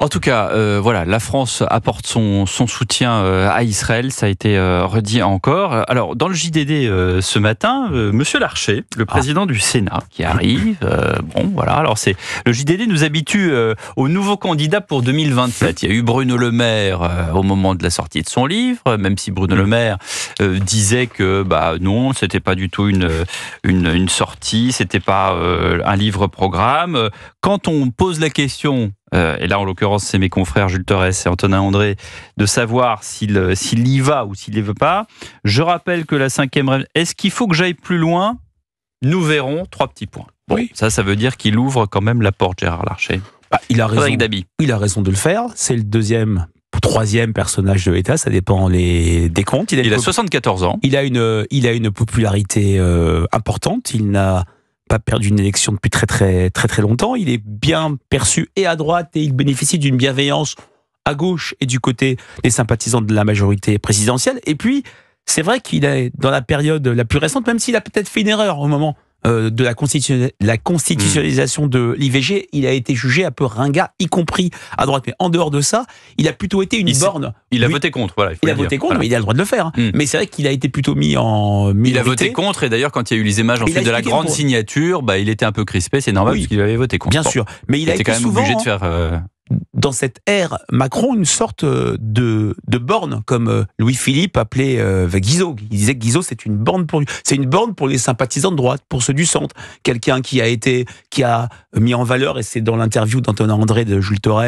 En tout cas, euh, voilà, la France apporte son, soutien euh, à Israël, ça a été euh, redit encore. Alors, dans le JDD ce matin, Monsieur Larcher, le ah. président du Sénat, qui arrive, bon, voilà, alors c'est le JDD nous habitue au nouveaux candidat pour 2027. Il y a eu Bruno Le Maire au moment de la sortie de son livre, même si Bruno Le Maire disait que, bah non, c'était pas du tout une, une, une sortie, c'était pas un livre programme. Quand on pose la question euh, et là en l'occurrence c'est mes confrères Jules Torres et Antonin André, de savoir s'il, euh, s'il y va ou s'il ne veut pas. Je rappelle que la cinquième est-ce qu'il faut que j'aille plus loin Nous verrons, trois petits points. oui. ça, ça veut dire qu'il ouvre quand même la porte, Gérard Larcher. Bah, il, a raison, il a raison de le faire. C'est le deuxième troisième personnage de l'État, ça dépend les, des comptes. Il a, 74 ans. Il a une, il a une popularité euh, importante. Il n'a pas perdu une élection depuis très très très très longtemps. Il est bien perçu et à droite et il bénéficie d'une bienveillance à gauche et du côté des sympathisants de la majorité présidentielle. Et puis, c'est vrai qu'il est dans la période la plus récente, même s'il a peut-être fait une erreur au moment euh, de la, constitution, constitutionnalisation de l'IVG, il a été jugé un peu ringard, y compris à droite. Mais en dehors de ça, il a plutôt été une il borne. Il a voté contre, voilà. Il, a voté contre, mais il a le droit de le faire. Hein. Hmm. Mais c'est vrai qu'il a été plutôt mis en Il a voté contre, et d'ailleurs, quand il y a eu les images ensuite de la grande signature, bah, il était un peu crispé, c'est normal, qu'il avait voté contre. Bien sûr. Mais il, a été quand même souvent, obligé de faire. Euh, dans cette ère Macron une sorte euh, de, de borne, comme euh, Louis-Philippe appelait euh, Guizot. Il disait que Guizot, c'est une borne pour c'est une borne pour les sympathisants de droite, pour ceux du centre. Quelqu'un qui a été, qui a mis en valeur, et c'est dans l'interview d'Antonin André de Jules Torres,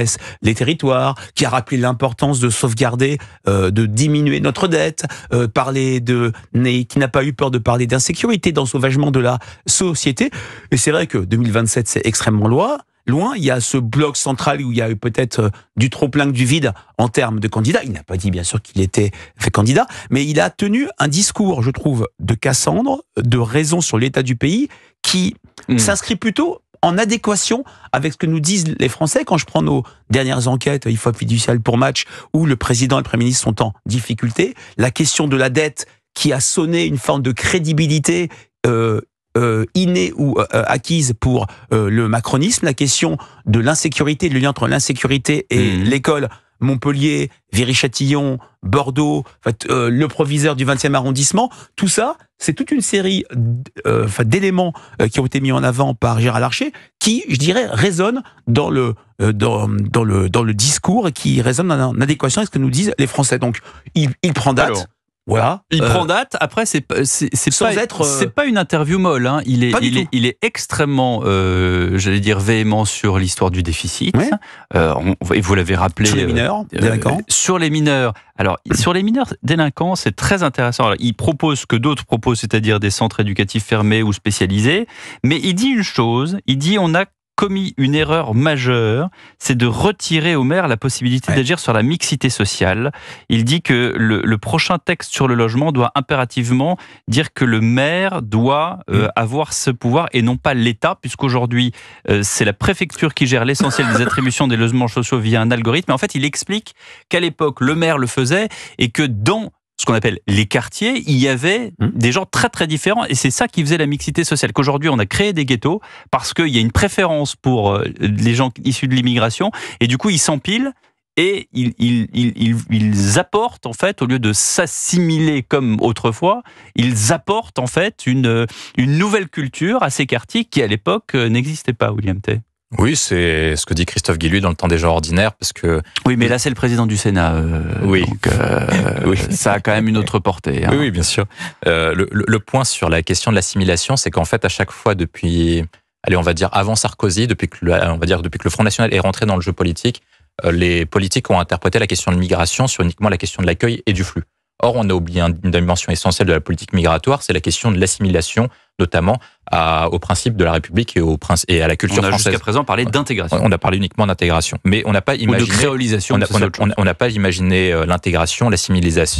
les territoires, qui a rappelé l'importance de sauvegarder, de diminuer notre dette, parler de, qui n'a pas eu peur de parler d'insécurité, d'ensauvagement de la société. Et c'est vrai que 2027, c'est extrêmement loin, loin. Il y a ce bloc central où il y a eu peut-être euh, du trop-plein que du vide en termes de candidats. Il n'a pas dit, bien sûr, qu'il était fait candidat, mais il a tenu un discours, je trouve, de Cassandre, de raison sur l'état du pays, qui hmm. s'inscrit plutôt en adéquation avec ce que nous disent les Français. Quand je prends nos dernières enquêtes, euh, il faut fiducial pour match, où le président et le Premier ministre sont en difficulté, la question de la dette qui a sonné une forme de crédibilité euh, euh, inné ou euh, euh, acquise pour le macronisme, la question de l'insécurité, le lien entre l'insécurité et mhm. l'école. Montpellier, Viry-Châtillon, Bordeaux, le proviseur du 20e arrondissement, tout ça, c'est toute une série d'éléments qui ont été mis en avant par Gérald Archer qui, je dirais, résonnent dans le, dans, le, dans le discours et qui résonnent en adéquation à ce que nous disent les Français. Donc, il, prend date. Il prend euh, date. Après, c'est c'est pas être... Euh, c'est pas une interview molle. Hein. Il est il est, extrêmement, euh, j'allais dire véhément sur l'histoire du déficit. vous l'avez rappelé. Sur les mineurs délinquants. sur les mineurs. Alors sur les mineurs délinquants, c'est très intéressant. il propose ce que d'autres proposent, c'est-à-dire des centres éducatifs fermés ou spécialisés. Mais il dit une chose. Il dit on a commis une erreur majeure, c'est de retirer au maire la possibilité d'agir sur la mixité sociale. Il dit que le, prochain texte sur le logement doit impérativement dire que le maire doit euh, mm. avoir ce pouvoir et non pas l'État, puisqu'aujourd'hui euh, c'est la préfecture qui gère l'essentiel des attributions des logements sociaux via un algorithme. en fait, il explique qu'à l'époque le maire le faisait et que dans ce qu'on appelle les quartiers, il y avait hmm. des gens très très différents et c'est ça qui faisait la mixité sociale. Qu'aujourd'hui on a créé des ghettos parce qu'il y a une préférence pour euh, les gens issus de l'immigration et du coup ils s'empilent et ils, apportent en fait, au lieu de s'assimiler comme autrefois, ils apportent en fait une, une nouvelle culture à ces quartiers qui à l'époque euh, n'existaient pas, William T. Oui, c'est ce que dit Christophe Guillou dans le temps des gens ordinaires, parce que oui, mais là c'est le président du Sénat, euh, oui, donc euh, ça a quand même une autre portée. Hein. Oui, bien sûr. Euh, le, point sur la question de l'assimilation, c'est qu'en fait à chaque fois depuis, allez, on va dire avant Sarkozy, depuis que le, on va dire depuis que le Front national est rentré dans le jeu politique, les politiques ont interprété la question de migration sur uniquement la question de l'accueil et du flux. Or, on a oublié une dimension essentielle de la politique migratoire, c'est la question de l'assimilation, notamment à, au principe de la République et, au, et à la culture française. On a jusqu'à présent parlé d'intégration. On a parlé uniquement d'intégration, mais on n'a pas imaginé On n'a pas imaginé euh, l'intégration, l'assimilation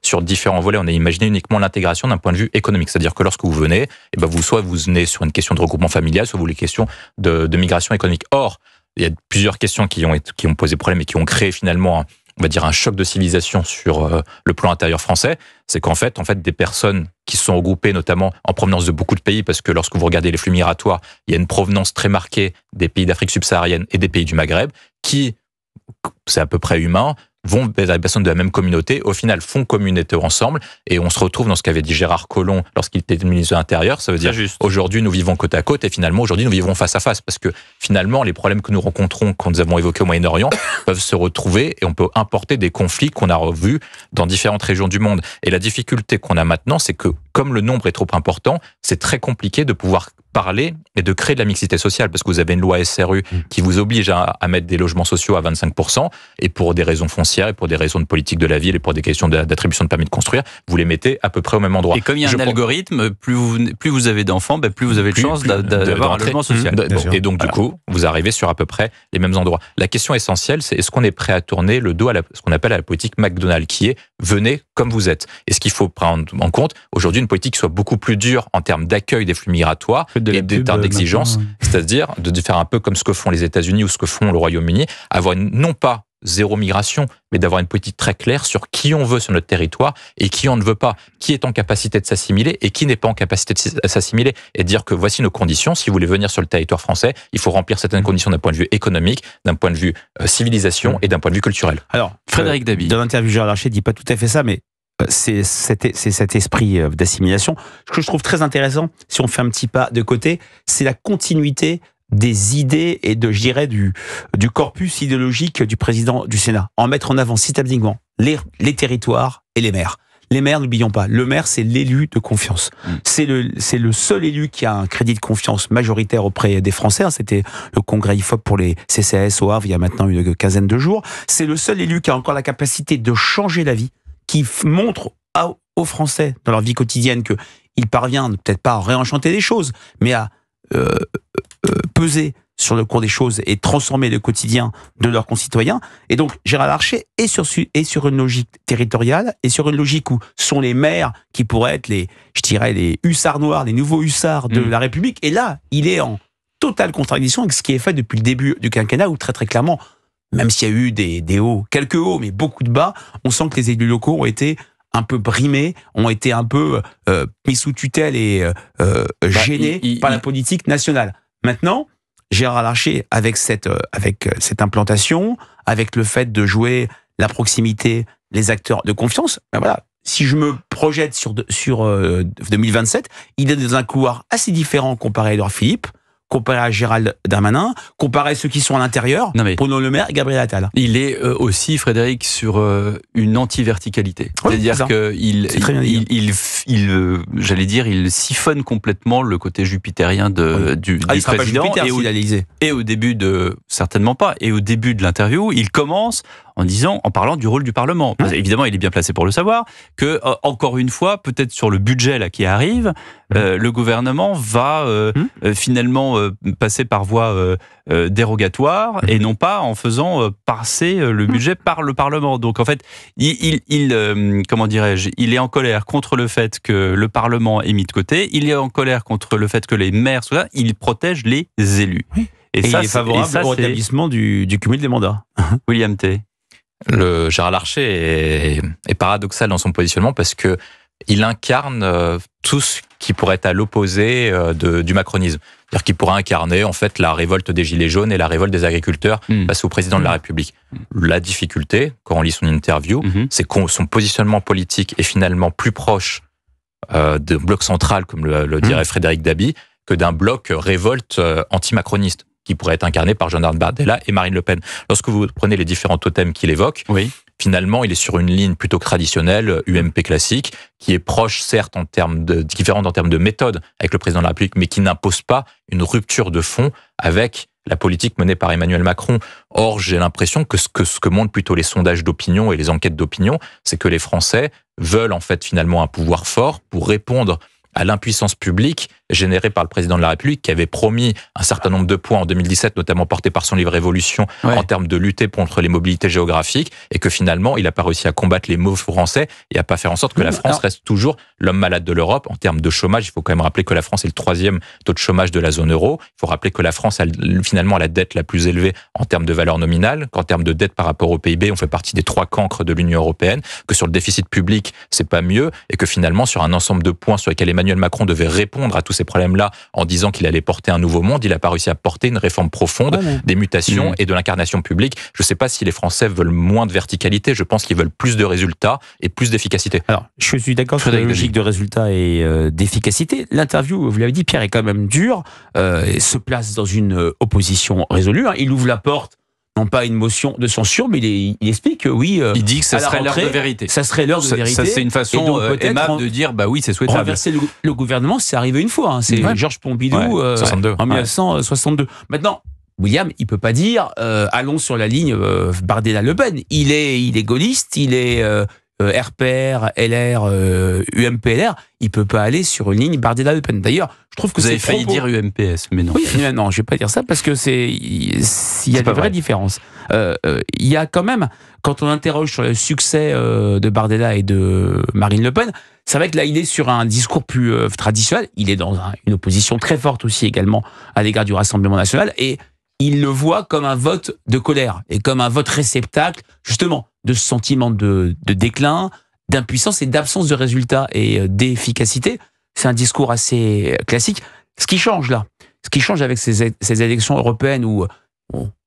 sur différents volets. On a imaginé uniquement l'intégration d'un point de vue économique, c'est-à-dire que lorsque vous venez, et eh ben vous soit vous venez sur une question de regroupement familial, soit vous les questions de, de migration économique. Or, il y a plusieurs questions qui ont, qui ont posé problème et qui ont créé finalement on va dire un choc de civilisation sur euh, le plan intérieur français, c'est qu'en fait, en fait, des personnes qui sont regroupées notamment en provenance de beaucoup de pays, parce que lorsque vous regardez les flux migratoires, il y a une provenance très marquée des pays d'Afrique subsaharienne et des pays du Maghreb, qui, c'est à peu près humain, vont des ben, personnes de la même communauté, au final font communauté ensemble, et on se retrouve dans ce qu'avait dit Gérard Collomb lorsqu'il était ministre de l'Intérieur, ça veut dire aujourd'hui nous vivons côte à côte, et finalement aujourd'hui nous vivons face à face, parce que finalement les problèmes que nous rencontrons quand nous avons évoqué au Moyen-Orient peuvent se retrouver, et on peut importer des conflits qu'on a revus dans différentes régions du monde. Et la difficulté qu'on a maintenant, c'est que comme le nombre est trop important, c'est très compliqué de pouvoir parler et de créer de la mixité sociale parce que vous avez une loi SRU mm. qui vous oblige à, mettre des logements sociaux à 25% et pour des raisons foncières et pour des raisons de politique de la ville et pour des questions d'attribution de permis de construire, vous les mettez à peu près au même endroit. Et comme il y a un algorithme, plus vous, plus vous avez d'enfants, ben, plus vous avez de chances d'avoir un logement social. Mm, et donc du coup, vous arrivez sur à peu près les mêmes endroits. La question essentielle, c'est est-ce qu'on est prêt à tourner le dos à ce qu'on appelle à la politique McDonald's qui est venez comme vous êtes. Et ce qu'il faut prendre en compte aujourd'hui, politique qui soit beaucoup plus dure en termes d'accueil des flux migratoires de et euh, d'exigence, c'est-à-dire de faire un peu comme ce que font les États-Unis ou ce que font le Royaume-Uni, avoir non pas zéro migration, mais d'avoir une politique très claire sur qui on veut sur notre territoire et qui on ne veut pas, qui est en capacité de s'assimiler et qui n'est pas en capacité de s'assimiler, et dire que voici nos conditions, si vous voulez venir sur le territoire français, il faut remplir certaines conditions d'un point de vue économique, d'un point de vue euh, civilisation et d'un point de vue culturel. Alors, Frédéric euh, David Dans l'interview, Gérard Larcher dit pas tout à fait ça, mais euh, e, c'est cet, esprit euh, d'assimilation. Ce que je trouve très intéressant, si on fait un petit pas de côté, c'est la continuité des idées et de, je dirais, du, corpus idéologique du président du Sénat. En mettre en avant systématiquement les, les territoires et les maires. Les maires, n'oublions pas, le maire, c'est l'élu de confiance. Mmh. C'est le, le seul élu qui a un crédit de confiance majoritaire auprès des Français. Hein. C'était le congrès IFOP pour les CCAS au il y a maintenant une quinzaine de jours. C'est le seul élu qui a encore la capacité de changer la vie qui montre aux Français dans leur vie quotidienne que il parvient peut-être pas à réenchanter les choses, mais à euh, euh, peser sur le cours des choses et transformer le quotidien de leurs concitoyens. Et donc Gérard Larcher est sur, une logique territoriale et sur une logique où sont les maires qui pourraient être les, je dirais, les hussards noirs, les nouveaux hussards de mm. la République. Et là, il est en totale contradiction avec ce qui est fait depuis le début du quinquennat où très très clairement même s'il y a eu des, des hauts, quelques hauts, mais beaucoup de bas, on sent que les élus locaux ont été un peu brimés, ont été un peu euh, mis sous tutelle et euh, euh bah, gênés par la politique nationale. Maintenant, Gérard Larcher, avec cette, euh, avec euh, cette implantation, avec le fait de jouer la proximité, les acteurs de confiance, ben voilà, si je me projette sur, sur 2027, il est dans un couloir assez différent comparé à Edouard Philippe comparé à Gérald Darmanin, comparé ceux qui sont à l'intérieur, Bruno Le Maire et Gabriel Attal. Il est euh, aussi, Frédéric, sur euh, une anti-verticalité. C'est-à-dire qu'il, il, il, euh, j'allais dire, il siphonne complètement le côté jupitérien de, du, ah, président. et au début de, certainement pas, et au début de l'interview, il commence en disant, en parlant du rôle du Parlement. Mmh. évidemment, il est bien placé pour le savoir que euh, encore une fois, peut-être sur le budget là qui arrive, mmh. euh, le gouvernement va euh, mmh. finalement passer par voie dérogatoire et non pas en faisant passer le budget par le Parlement. Donc en fait, il, il, comment dirais-je, il est en colère contre le fait que le Parlement est mis de côté. Il est en colère contre le fait que les maires, soient il protège les élus. Et, ça, est favorable au rétablissement du, du cumul des mandats. William T le Gérard Larcher est, paradoxal dans son positionnement parce que il incarne euh, tout ce qui pourrait être à l'opposé euh, du macronisme. C'est-à-dire qu'il pourrait incarner en fait la révolte des Gilets jaunes et la révolte des agriculteurs hmm. face au président de la hmm. République. La difficulté, quand on lit son interview, hmm. c'est que son positionnement politique est finalement plus proche euh, d'un bloc central, comme le, dirait Frédéric Dabi, que d'un bloc révolte anti-macroniste qui pourrait être incarné par jean arne Bardella et Marine Le Pen. Lorsque vous prenez les différents totems qu'il évoque, finalement, il est sur une ligne plutôt traditionnelle, UMP classique, qui est proche, certes, en termes de, différente en termes de méthode avec le président de la République, mais qui n'impose pas une rupture de fond avec la politique menée par Emmanuel Macron. Or, j'ai l'impression que ce, que ce que montrent plutôt les sondages d'opinion et les enquêtes d'opinion, c'est que les Français veulent en fait finalement un pouvoir fort pour répondre à l'impuissance publique généré par le président de la République qui avait promis un certain nombre de points en 2017, notamment porté par son livre Révolution en termes de lutter contre les mobilités géographiques, et que finalement, il n'a pas réussi à combattre les maux français et à pas faire en sorte que la mmh, France reste toujours l'homme malade de l'Europe en termes de chômage. Il faut quand même rappeler que la France est le troisième taux de chômage de la zone euro. Il faut rappeler que la France a finalement la dette la plus élevée en termes de valeur nominale, qu'en termes de dette par rapport au PIB, on fait partie des trois cancres de l'Union européenne, que sur le déficit public, c'est pas mieux, et que finalement, sur un ensemble de points sur lesquels Emmanuel Macron devait répondre à tous ces problème là en disant qu'il allait porter un nouveau monde. Il n'a pas réussi à porter une réforme profonde ah des mutations mmh. et de l'incarnation publique. Je ne sais pas si les Français veulent moins de verticalité. Je pense qu'ils veulent plus de résultats et plus d'efficacité. Alors, je suis d'accord sur la logique de résultats et euh, d'efficacité. L'interview, vous l'avez dit, Pierre est quand même dur. Euh, se place dans une euh, opposition résolue. Hein. Il ouvre la porte non pas une motion de censure, mais il, explique que oui. Euh, il dit que ça serait l'heure de vérité. Ça serait l'heure de vérité. Ça, c'est une façon euh, aimable de dire bah oui, c'est souhaitable. Renverser le, gouvernement, c'est arrivé une fois. Hein, c'est Georges Pompidou euh, en 1962. Maintenant. William, il peut pas dire allons sur la ligne Bardella-Le Pen. Il est, il est gaulliste, il est euh, RPR, LR, UMP, euh, UMPLR, il peut pas aller sur une ligne Bardella le Pen. D'ailleurs, je trouve que vous avez failli dire UMPS, mais non. Oui, non, je vais pas dire ça parce que c'est il y a une vraie différence. Euh, il y a quand même, quand on interroge sur le succès de Bardella et de Marine Le Pen, c'est vrai que là, il est sur un discours plus traditionnel. Il est dans une opposition très forte aussi également à l'égard du Rassemblement national et il le voit comme un vote de colère et comme un vote réceptacle, justement, de ce sentiment de, déclin, d'impuissance et d'absence de résultats et euh, d'efficacité. C'est un discours assez classique. Ce qui change là, ce qui change avec ces, élections européennes où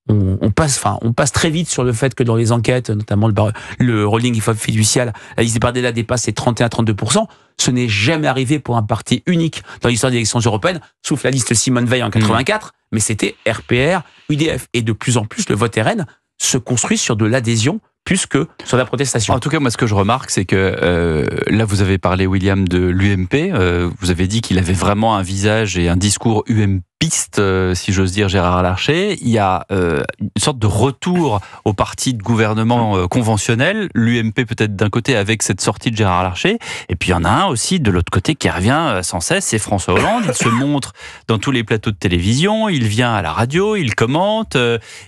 on, passe, enfin, on passe très vite sur le fait que dans les enquêtes, notamment le, le rolling fiduciaire, fiducial, la euh, liste des Bardella dépasse les 31-32%. Ce n'est jamais arrivé pour un parti unique dans l'histoire des élections européennes, sauf la liste Simone Veil en 84, mmh. mais c'était RPR, UDF. Et de plus en plus, le vote RN se construit sur de l'adhésion plus que sur la protestation. En tout cas, moi, ce que je remarque, c'est que euh, là, vous avez parlé, William, de l'UMP. Euh, vous avez dit qu'il avait vraiment un visage et un discours UMP piste, euh, si j'ose dire, Gérard Larcher. Il y a euh, une sorte de retour au parti de gouvernement euh, conventionnel, l'UMP peut-être d'un côté avec cette sortie de Gérard Larcher, et puis il y en a un aussi de l'autre côté qui revient sans cesse, c'est François Hollande. Il se montre dans tous les plateaux de télévision, il vient à la radio, il commente,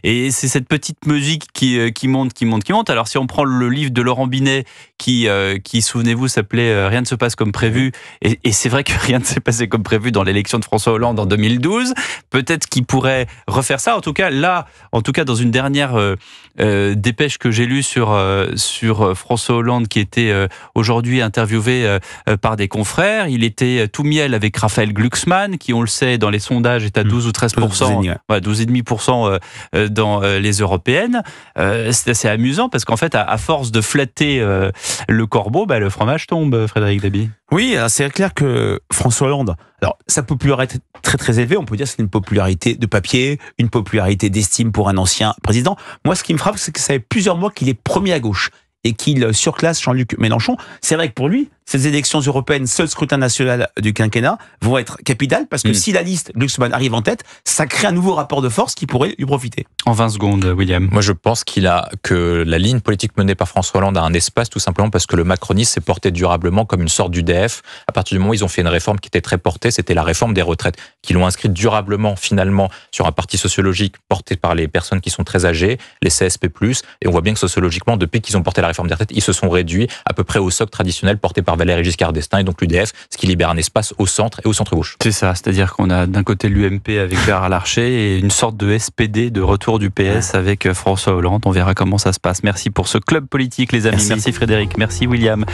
et c'est cette petite musique qui monte, qui monte, qui monte. Alors si on prend le livre de Laurent Binet qui, euh, qui souvenez-vous, s'appelait euh, Rien ne se passe comme prévu. Et, et c'est vrai que rien ne s'est passé comme prévu dans l'élection de François Hollande en 2012. Peut-être qu'il pourrait refaire ça. En tout cas, là, en tout cas, dans une dernière euh, dépêche que j'ai lue sur, sur François Hollande, qui était aujourd'hui interviewé par des confrères, il était tout miel avec Raphaël Glucksmann, qui, on le sait, dans les sondages, est à 12 mmh. ou 13 12,5% ouais, dans les européennes. c'est assez amusant parce qu'en fait, à, à force de flatter le corbeau, bah, le fromage tombe, Frédéric Dabi. Oui, c'est clair que François Hollande, alors sa popularité est très très élevée, on peut dire c'est une popularité de papier, une popularité d'estime pour un ancien président. Moi, ce qui me frappe, c'est que ça fait plusieurs mois qu'il est premier à gauche et qu'il surclasse Jean-Luc Mélenchon. C'est vrai que pour lui, ces élections européennes, seul scrutin national du quinquennat, vont être capitales parce que mm. si la liste Glucksmann arrive en tête, ça crée un nouveau rapport de force qui pourrait lui profiter. En 20 secondes, William. Moi, je pense qu'il a que la ligne politique menée par François Hollande a un espace tout simplement parce que le macronisme s'est porté durablement comme une sorte d'UDF. À partir du moment où ils ont fait une réforme qui était très portée, c'était la réforme des retraites, qui l'ont inscrite durablement finalement sur un parti sociologique porté par les personnes qui sont très âgées, les CSP+. Et on voit bien que sociologiquement, depuis qu'ils ont porté la réforme des retraites, ils se sont réduits à peu près au socle traditionnel porté par Valéry Giscard d'Estaing et donc l'UDF, ce qui libère un espace au centre et au centre-gauche. C'est ça, c'est-à-dire qu'on a d'un côté l'UMP avec Gérard Larcher et une sorte de SPD de retour du PS avec euh, François Hollande. On verra comment ça se passe. Merci pour ce club politique, les amis. merci Frédéric. Merci William.